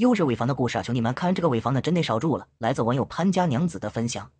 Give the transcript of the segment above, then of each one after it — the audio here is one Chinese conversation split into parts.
优质尾房的故事啊！兄弟们，看完这个尾房呢，真得少住了。来自网友潘家娘子的分享，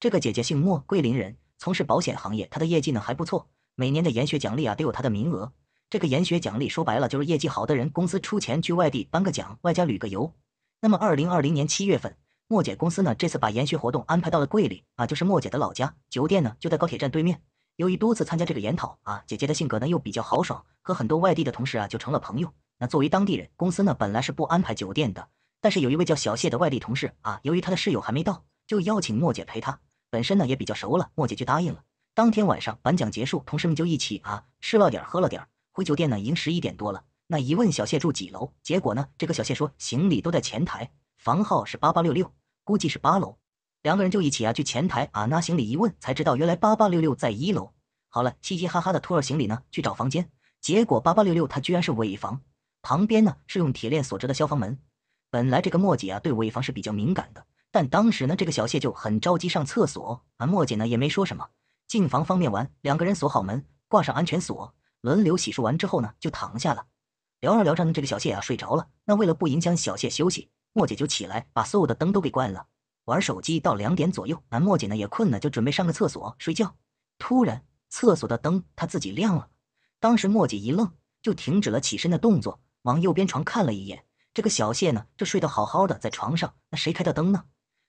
这个姐姐姓莫，桂林人，从事保险行业，她的业绩呢还不错，每年的研学奖励啊都有她的名额。这个研学奖励说白了就是业绩好的人，公司出钱去外地颁个奖，外加旅个游。那么二零二零年七月份，莫姐公司呢这次把研学活动安排到了桂林啊，就是莫姐的老家。酒店呢就在高铁站对面。由于多次参加这个研讨啊，姐姐的性格呢又比较豪爽，和很多外地的同事啊就成了朋友。那作为当地人，公司呢本来是不安排酒店的，但是有一位叫小谢的外地同事啊，由于他的室友还没到，就邀请莫姐陪他，本身呢也比较熟了，莫姐就答应了。当天晚上颁奖结束，同事们就一起啊吃了点儿，喝了点儿，回酒店呢，已经十一点多了。那一问小谢住几楼，结果呢这个小谢说行李都在前台，房号是八八六六，估计是八楼。两个人就一起啊去前台啊拿行李一问，才知道原来八八六六在一楼。好了，嘻嘻哈哈的拖着行李呢去找房间，结果八八六六他居然是尾房。旁边呢是用铁链锁着的消防门。本来这个墨姐啊对尾房是比较敏感的，但当时呢这个小谢就很着急上厕所，啊墨姐呢也没说什么。进房方便完，两个人锁好门，挂上安全锁，轮流洗漱完之后呢就躺下了。聊着聊着呢，这个小谢啊睡着了。那为了不影响小谢休息，墨姐就起来把所有的灯都给关了，玩手机到两点左右。那墨姐呢也困了，就准备上个厕所睡觉。突然厕所的灯它自己亮了，当时墨姐一愣，就停止了起身的动作。往右边床看了一眼，这个小谢呢，这睡得好好的，在床上。那谁开的灯呢？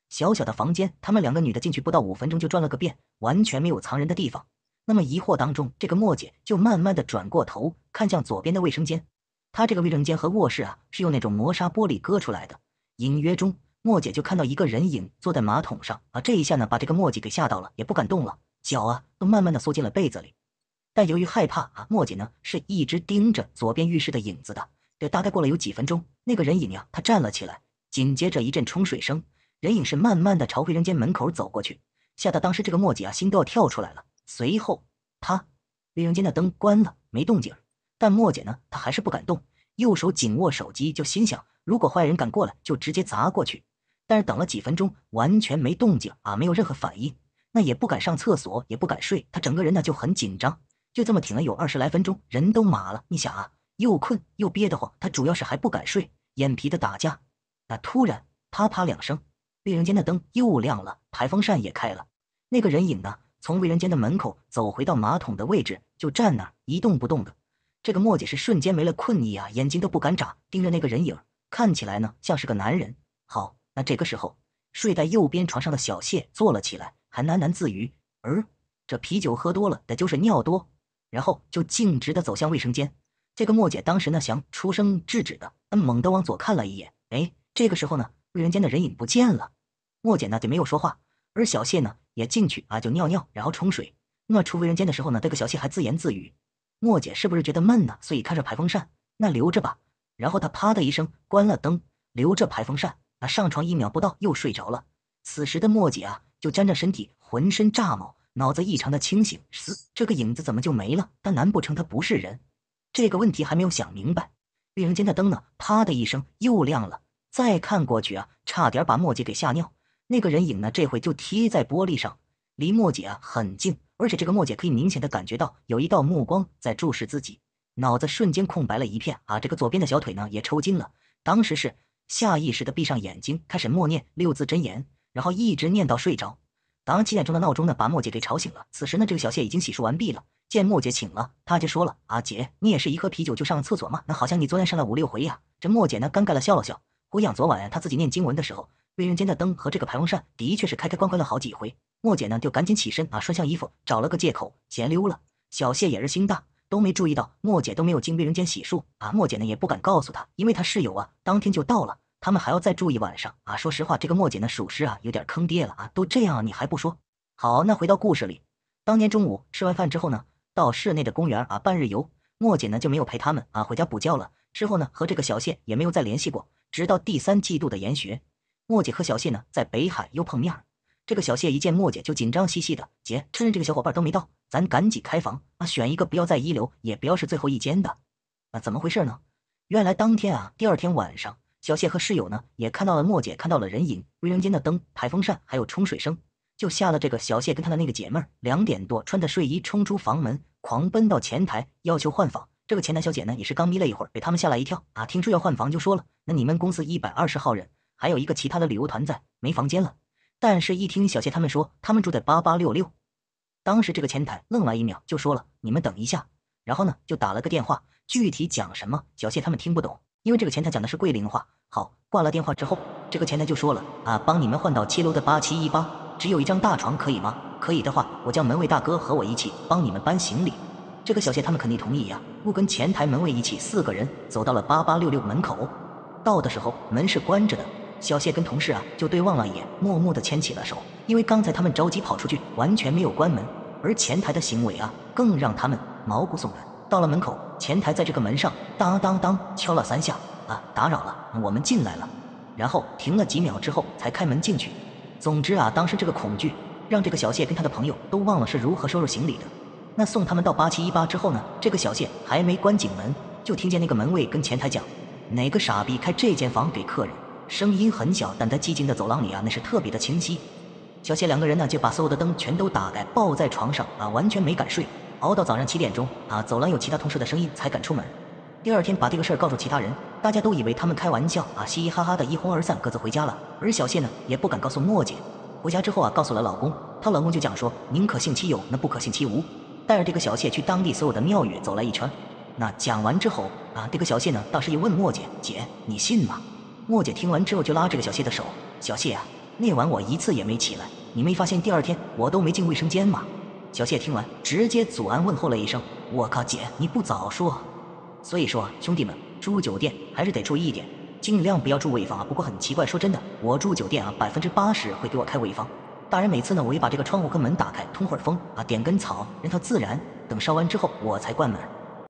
小小的房间，他们两个女的进去不到五分钟就转了个遍，完全没有藏人的地方。那么疑惑当中，这个莫姐就慢慢的转过头，看向左边的卫生间。她这个卫生间和卧室啊，是用那种磨砂玻璃割出来的。隐约中，莫姐就看到一个人影坐在马桶上。啊，这一下呢，把这个墨迹给吓到了，也不敢动了，脚啊都慢慢的缩进了被子里。但由于害怕啊，墨姐呢是一直盯着左边浴室的影子的。大概过了有几分钟，那个人影呀，他站了起来，紧接着一阵冲水声，人影是慢慢的朝卫生间门口走过去，吓得当时这个墨姐啊，心都要跳出来了。随后，他卫生间的灯关了，没动静但墨姐呢，她还是不敢动，右手紧握手机，就心想，如果坏人敢过来，就直接砸过去。但是等了几分钟，完全没动静啊，没有任何反应，那也不敢上厕所，也不敢睡，他整个人呢就很紧张，就这么挺了有二十来分钟，人都麻了。你想啊。又困又憋得慌，他主要是还不敢睡，眼皮的打架。那突然啪啪两声，卫生间的灯又亮了，排风扇也开了。那个人影呢，从卫生间的门口走回到马桶的位置，就站那儿一动不动的。这个莫姐是瞬间没了困意啊，眼睛都不敢眨，盯着那个人影，看起来呢像是个男人。好，那这个时候睡在右边床上的小谢坐了起来，还喃喃自语：“儿，这啤酒喝多了的就是尿多。”然后就径直的走向卫生间。这个墨姐当时呢想出声制止的，嗯，猛地往左看了一眼，哎，这个时候呢，卫生间的人影不见了。墨姐呢就没有说话，而小谢呢也进去啊，就尿尿，然后冲水。那出卫生间的时候呢，这个小谢还自言自语：“墨姐是不是觉得闷呢？所以开着排风扇，那留着吧。”然后他啪的一声关了灯，留着排风扇。啊，上床一秒不到又睡着了。此时的墨姐啊，就沾着身体，浑身炸毛，脑子异常的清醒。嘶，这个影子怎么就没了？但难不成他不是人？这个问题还没有想明白，卫生间的灯呢？啪的一声又亮了。再看过去啊，差点把莫姐给吓尿。那个人影呢？这回就贴在玻璃上，离莫姐啊很近。而且这个莫姐可以明显的感觉到有一道目光在注视自己，脑子瞬间空白了一片啊！这个左边的小腿呢也抽筋了。当时是下意识的闭上眼睛，开始默念六字真言，然后一直念到睡着。早上七点钟的闹钟呢，把莫姐给吵醒了。此时呢，这个小谢已经洗漱完毕了。见莫姐醒了，他就说了：“阿姐，你也是一喝啤酒就上厕所吗？那好像你昨天上了五六回呀。”这莫姐呢，尴尬了笑了笑。回想昨晚她自己念经文的时候，卫生间的灯和这个排风扇的确是开开关关了好几回。莫姐呢，就赶紧起身啊，穿下衣服，找了个借口闲溜了。小谢也是心大，都没注意到莫姐都没有进卫生间洗漱啊。莫姐呢也不敢告诉他，因为她室友啊，当天就到了，他们还要再住一晚上啊。说实话，这个莫姐呢，属实啊，有点坑爹了啊。都这样，你还不说？好，那回到故事里，当天中午吃完饭之后呢？到市内的公园啊，半日游。墨姐呢就没有陪他们啊回家补觉了。之后呢，和这个小谢也没有再联系过，直到第三季度的研学，墨姐和小谢呢在北海又碰面儿。这个小谢一见墨姐就紧张兮兮的：“姐，趁着这个小伙伴都没到，咱赶紧开房啊，选一个不要在一流，也不要是最后一间的啊，怎么回事呢？原来当天啊，第二天晚上，小谢和室友呢也看到了墨姐看到了人影，卫生间的灯、排风扇还有冲水声。”就下了这个小谢跟他的那个姐妹儿，两点多穿着睡衣冲出房门，狂奔到前台，要求换房。这个前台小姐呢也是刚眯了一会儿，给他们吓了一跳啊！听说要换房就说了，那你们公司一百二十号人，还有一个其他的旅游团在，没房间了。但是，一听小谢他们说他们住在八八六六，当时这个前台愣了一秒，就说了：“你们等一下。”然后呢，就打了个电话，具体讲什么，小谢他们听不懂，因为这个前台讲的是桂林话。好，挂了电话之后，这个前台就说了：“啊，帮你们换到七楼的八七一八。”只有一张大床，可以吗？可以的话，我叫门卫大哥和我一起帮你们搬行李。这个小谢他们肯定同意呀。不跟前台门卫一起，四个人走到了八八六六门口。到的时候门是关着的，小谢跟同事啊就对望了一眼，默默的牵起了手，因为刚才他们着急跑出去，完全没有关门。而前台的行为啊，更让他们毛骨悚然。到了门口，前台在这个门上当当当敲了三下，啊，打扰了，我们进来了。然后停了几秒之后才开门进去。总之啊，当时这个恐惧让这个小谢跟他的朋友都忘了是如何收拾行李的。那送他们到八七一八之后呢，这个小谢还没关紧门，就听见那个门卫跟前台讲：“哪个傻逼开这间房给客人？”声音很小，但在寂静的走廊里啊，那是特别的清晰。小谢两个人呢，就把所有的灯全都打开，抱在床上啊，完全没敢睡，熬到早上七点钟啊，走廊有其他同事的声音才敢出门。第二天把这个事儿告诉其他人。大家都以为他们开玩笑啊，嘻嘻哈哈的一哄而散，各自回家了。而小谢呢，也不敢告诉墨姐。回家之后啊，告诉了老公，她老公就讲说：“宁可信其有，那不可信其无。”带着这个小谢去当地所有的庙宇走了一圈。那讲完之后啊，这个小谢呢，倒是一问墨姐：“姐，你信吗？”墨姐听完之后就拉这个小谢的手：“小谢啊，那晚我一次也没起来，你没发现第二天我都没进卫生间吗？”小谢听完直接祖安问候了一声：“我靠，姐，你不早说。”所以说，兄弟们。住酒店还是得注意一点，尽量不要住尾房。不过很奇怪，说真的，我住酒店啊，百分之八十会给我开尾房。大人每次呢，我也把这个窗户跟门打开，通会儿风啊，点根草让它自燃，等烧完之后我才关门。